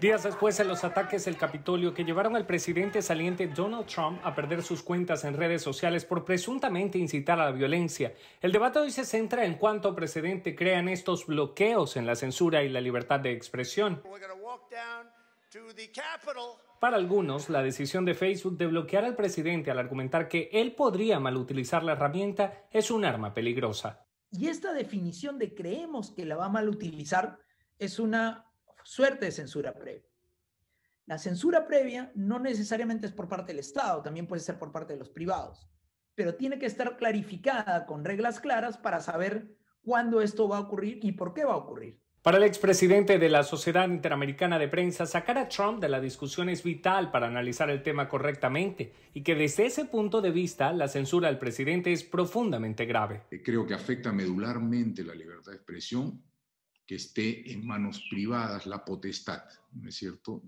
Días después de los ataques del Capitolio que llevaron al presidente saliente Donald Trump a perder sus cuentas en redes sociales por presuntamente incitar a la violencia, el debate hoy se centra en cuánto precedente crean estos bloqueos en la censura y la libertad de expresión. Para algunos, la decisión de Facebook de bloquear al presidente al argumentar que él podría malutilizar la herramienta es un arma peligrosa. Y esta definición de creemos que la va a malutilizar es una suerte de censura previa. La censura previa no necesariamente es por parte del Estado, también puede ser por parte de los privados, pero tiene que estar clarificada con reglas claras para saber cuándo esto va a ocurrir y por qué va a ocurrir. Para el expresidente de la Sociedad Interamericana de Prensa, sacar a Trump de la discusión es vital para analizar el tema correctamente y que desde ese punto de vista la censura al presidente es profundamente grave. Creo que afecta medularmente la libertad de expresión que esté en manos privadas la potestad, ¿no es cierto?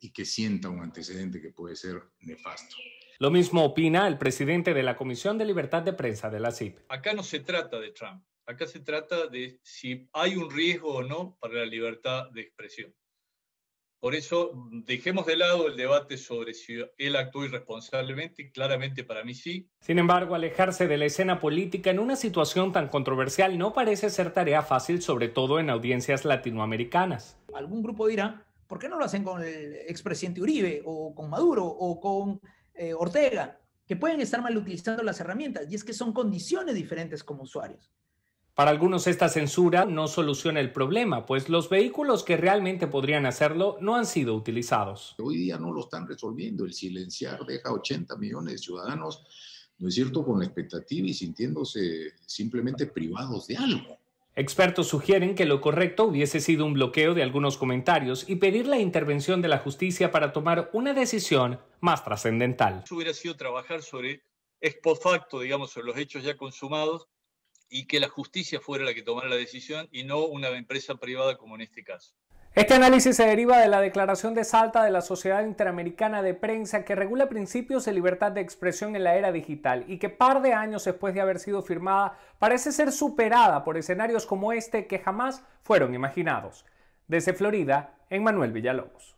y que sienta un antecedente que puede ser nefasto. Lo mismo opina el presidente de la Comisión de Libertad de Prensa de la CIP. Acá no se trata de Trump, acá se trata de si hay un riesgo o no para la libertad de expresión. Por eso mm, dejemos de lado el debate sobre si él actuó irresponsablemente, claramente para mí sí. Sin embargo, alejarse de la escena política en una situación tan controversial no parece ser tarea fácil, sobre todo en audiencias latinoamericanas. Algún grupo dirá, ¿por qué no lo hacen con el expresidente Uribe o con Maduro o con eh, Ortega? Que pueden estar mal utilizando las herramientas y es que son condiciones diferentes como usuarios. Para algunos esta censura no soluciona el problema, pues los vehículos que realmente podrían hacerlo no han sido utilizados. Hoy día no lo están resolviendo. El silenciar deja a 80 millones de ciudadanos, ¿no es cierto?, con la expectativa y sintiéndose simplemente privados de algo. Expertos sugieren que lo correcto hubiese sido un bloqueo de algunos comentarios y pedir la intervención de la justicia para tomar una decisión más trascendental. Hubiera sido trabajar sobre ex post facto, digamos, sobre los hechos ya consumados y que la justicia fuera la que tomara la decisión y no una empresa privada como en este caso. Este análisis se deriva de la declaración de Salta de la Sociedad Interamericana de Prensa que regula principios de libertad de expresión en la era digital y que par de años después de haber sido firmada parece ser superada por escenarios como este que jamás fueron imaginados. Desde Florida, en Manuel Villalobos.